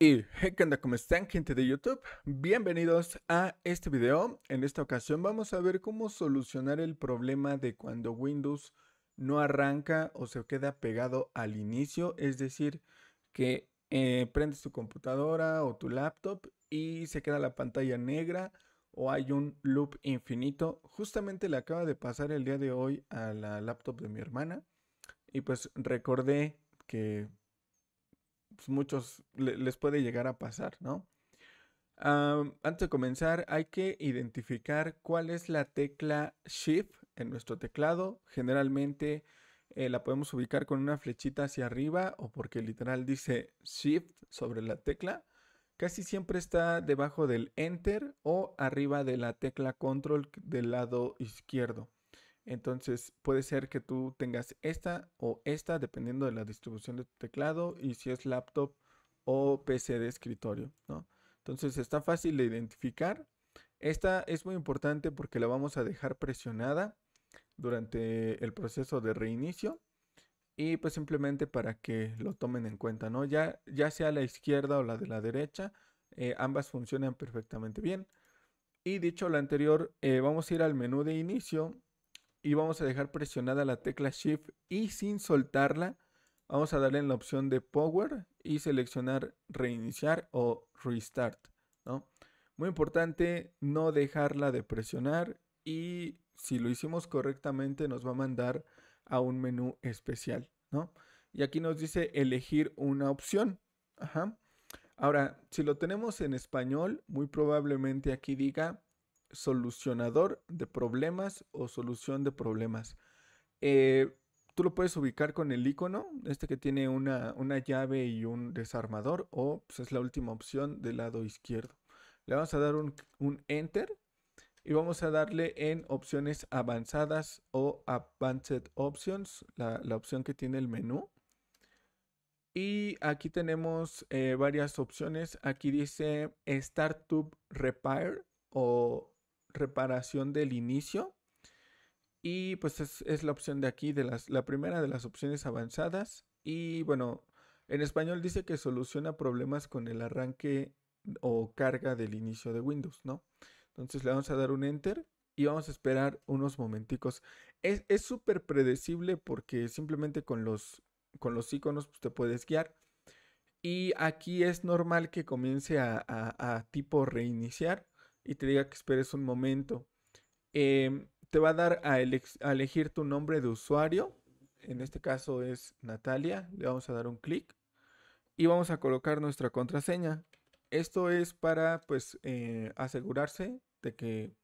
Y hey, ¿qué onda? ¿Cómo están gente de YouTube? Bienvenidos a este video. En esta ocasión vamos a ver cómo solucionar el problema de cuando Windows no arranca o se queda pegado al inicio. Es decir, que eh, prendes tu computadora o tu laptop y se queda la pantalla negra o hay un loop infinito. Justamente le acaba de pasar el día de hoy a la laptop de mi hermana. Y pues recordé que pues, muchos les puede llegar a pasar, ¿no? Ah, antes de comenzar, hay que identificar cuál es la tecla Shift en nuestro teclado. Generalmente eh, la podemos ubicar con una flechita hacia arriba o porque literal dice Shift sobre la tecla. Casi siempre está debajo del Enter o arriba de la tecla Control del lado izquierdo. Entonces puede ser que tú tengas esta o esta dependiendo de la distribución de tu teclado y si es laptop o PC de escritorio, ¿no? Entonces está fácil de identificar. Esta es muy importante porque la vamos a dejar presionada durante el proceso de reinicio y pues simplemente para que lo tomen en cuenta, ¿no? Ya, ya sea la izquierda o la de la derecha, eh, ambas funcionan perfectamente bien. Y dicho lo anterior, eh, vamos a ir al menú de inicio y vamos a dejar presionada la tecla Shift y sin soltarla vamos a darle en la opción de Power y seleccionar reiniciar o restart. ¿no? Muy importante no dejarla de presionar y si lo hicimos correctamente nos va a mandar a un menú especial. ¿no? Y aquí nos dice elegir una opción. Ahora, si lo tenemos en español, muy probablemente aquí diga solucionador de problemas o solución de problemas. Eh, tú lo puedes ubicar con el icono, este que tiene una, llave y un desarmador, o pues, es la última opción del lado izquierdo. Le vamos a dar un, Enter y vamos a darle en opciones avanzadas o Advanced Options, la, opción que tiene el menú. Y aquí tenemos eh, varias opciones. Aquí dice Startup Repair o reparación del inicio. Y pues es, la opción de aquí, de las, la primera de las opciones avanzadas. Y bueno, en español dice que soluciona problemas con el arranque o carga del inicio de Windows, ¿no? Entonces le vamos a dar un enter y vamos a esperar unos momenticos. Es súper predecible porque simplemente con los, con los iconos pues, te puedes guiar. Y aquí es normal que comience a tipo reiniciar y te diga que esperes un momento. Em, te va a dar a, elegir tu nombre de usuario. En este caso es Natalia. Le vamos a dar un clic. Y vamos a colocar nuestra contraseña. Esto es para pues eh, asegurarse de que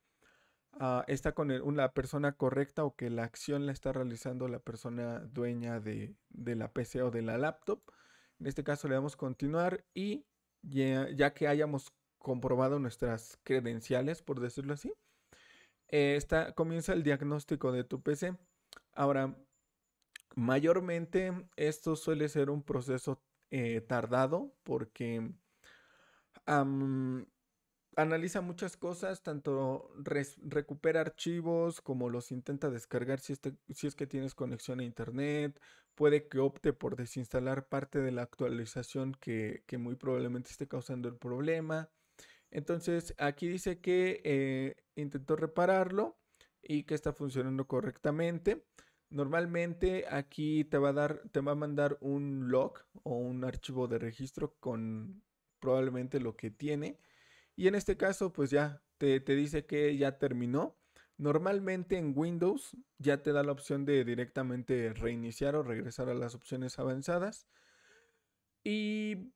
ah, está con la persona correcta o que la acción la está realizando la persona dueña de, la PC o de la laptop. En este caso le damos continuar y ya, ya que hayamos comprobado nuestras credenciales, por decirlo así, eh, comienza el diagnóstico de tu PC. Ahora, mayormente esto suele ser un proceso eh, tardado porque analiza muchas cosas, tanto recupera archivos como los intenta descargar este, si, es que tienes conexión a internet, puede que opte por desinstalar parte de la actualización que muy probablemente esté causando el problema. Entonces aquí dice que eh, intentó repararlo y que está funcionando correctamente. Normalmente aquí te va a dar, te va a mandar un log o un archivo de registro con probablemente lo que tiene. Y en este caso, pues ya te, te dice que ya terminó. Normalmente en Windows ya te da la opción de directamente reiniciar o regresar a las opciones avanzadas. Y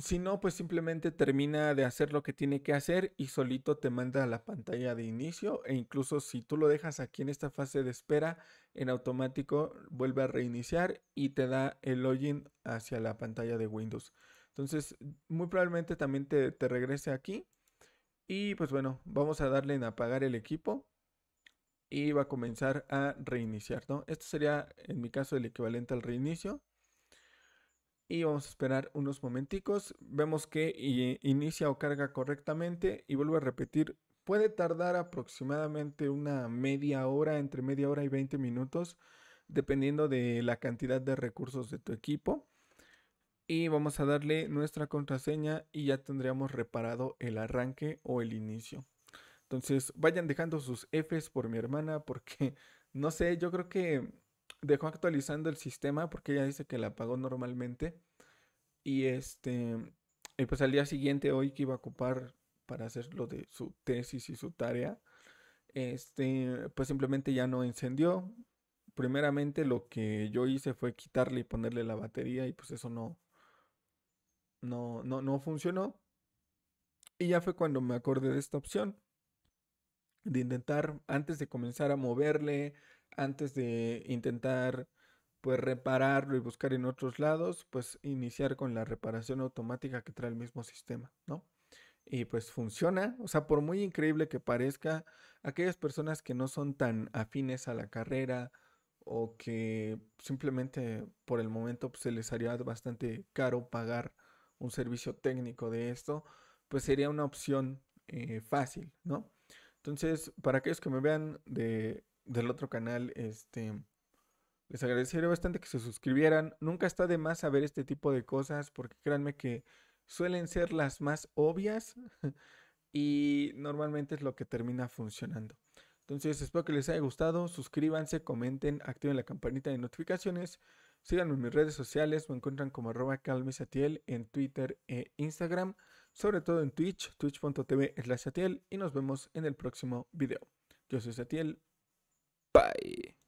si no, pues simplemente termina de hacer lo que tiene que hacer y solito te manda a la pantalla de inicio e incluso si tú lo dejas aquí en esta fase de espera, en automático vuelve a reiniciar y te da el login hacia la pantalla de Windows. Entonces, muy probablemente también te, regrese aquí. Y pues bueno, vamos a darle en apagar el equipo y va a comenzar a reiniciar, Esto sería, en mi caso, el equivalente al reinicio y vamos a esperar unos momenticos. Vemos que inicia o carga correctamente y vuelvo a repetir, puede tardar aproximadamente una media hora, entre media hora y 20 minutos, dependiendo de la cantidad de recursos de tu equipo. Y vamos a darle nuestra contraseña y ya tendríamos reparado el arranque o el inicio. Entonces vayan dejando sus Fs por mi hermana porque, no sé, yo creo que dejó actualizando el sistema porque ella dice que la apagó normalmente. Y este, y pues al día siguiente, hoy que iba a ocupar para hacer lo de su tesis y su tarea, este, pues simplemente ya no encendió. Primeramente lo que yo hice fue quitarle y ponerle la batería y pues eso no, no, no funcionó. Y ya fue cuando me acordé de esta opción de intentar, antes de comenzar a moverle, antes de intentar pues repararlo y buscar en otros lados, pues iniciar con la reparación automática que trae el mismo sistema, ¿no? Y pues funciona, o sea, por muy increíble que parezca, aquellas personas que no son tan afines a la carrera o que simplemente por el momento pues, se les haría bastante caro pagar un servicio técnico de esto, pues sería una opción eh, fácil, ¿no? Entonces, para aquellos que me vean del otro canal, este, les agradecería bastante que se suscribieran. Nunca está de más saber este tipo de cosas porque créanme que suelen ser las más obvias y normalmente es lo que termina funcionando. Entonces, espero que les haya gustado. Suscríbanse, comenten, activen la campanita de notificaciones. Síganme en mis redes sociales. Me encuentran como arroba calmesatiel en Twitter e Instagram sobre todo en Twitch, twitch.tv la Satiel, y nos vemos en el próximo video. Yo soy Satiel. Bye.